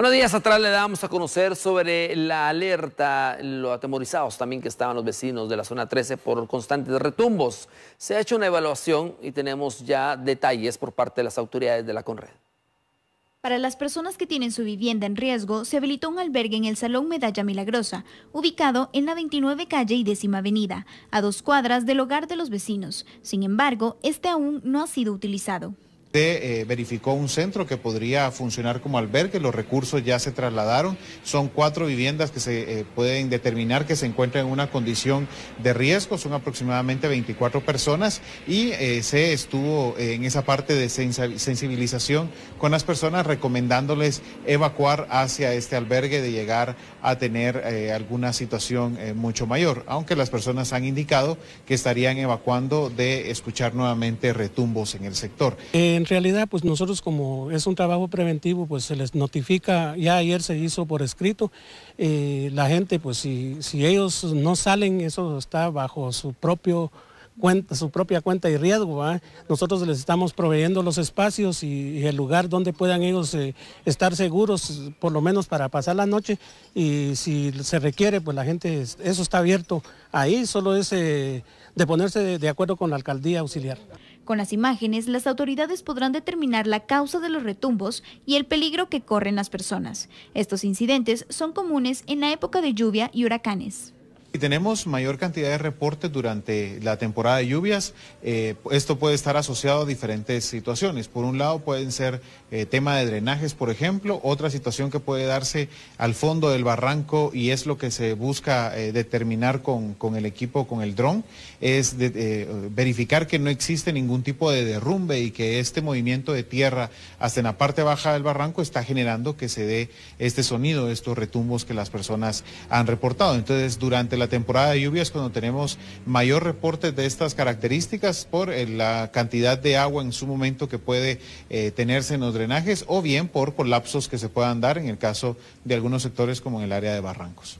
Unos días atrás le damos a conocer sobre la alerta, lo atemorizados también que estaban los vecinos de la zona 13 por constantes retumbos. Se ha hecho una evaluación y tenemos ya detalles por parte de las autoridades de la Conred. Para las personas que tienen su vivienda en riesgo, se habilitó un albergue en el Salón Medalla Milagrosa, ubicado en la 29 calle y décima avenida, a dos cuadras del hogar de los vecinos. Sin embargo, este aún no ha sido utilizado. Se este, eh, verificó un centro que podría funcionar como albergue, los recursos ya se trasladaron, son cuatro viviendas que se eh, pueden determinar que se encuentran en una condición de riesgo, son aproximadamente 24 personas y eh, se estuvo en esa parte de sensibilización con las personas recomendándoles evacuar hacia este albergue de llegar a tener alguna situación mucho mayor, aunque las personas han indicado que estarían evacuando de escuchar nuevamente retumbos en el sector en realidad, pues nosotros como es un trabajo preventivo, pues se les notifica, ya ayer se hizo por escrito, eh, la gente, pues si, ellos no salen, eso está bajo su propio... Cuenta, su propia cuenta y riesgo. Nosotros les estamos proveyendo los espacios y, el lugar donde puedan ellos eh, estar seguros, por lo menos para pasar la noche. Y si se requiere, pues la gente, eso está abierto ahí, solo es eh, de ponerse de acuerdo con la alcaldía auxiliar. Con las imágenes, las autoridades podrán determinar la causa de los retumbos y el peligro que corren las personas. Estos incidentes son comunes en la época de lluvia y huracanes. Y tenemos mayor cantidad de reportes durante la temporada de lluvias. Eh, esto puede estar asociado a diferentes situaciones. Por un lado pueden ser eh, tema de drenajes, por ejemplo. Otra situación que puede darse al fondo del barranco y es lo que se busca eh, determinar con, el equipo, con el dron, es eh, verificar que no existe ningún tipo de derrumbe y que este movimiento de tierra hasta en la parte baja del barranco está generando que se dé este sonido, estos retumbos que las personas han reportado. Entonces, durante la temporada de lluvias cuando tenemos mayor reporte de estas características por eh, la cantidad de agua en su momento que puede eh, tenerse en los drenajes o bien por colapsos que se puedan dar en el caso de algunos sectores como en el área de barrancos.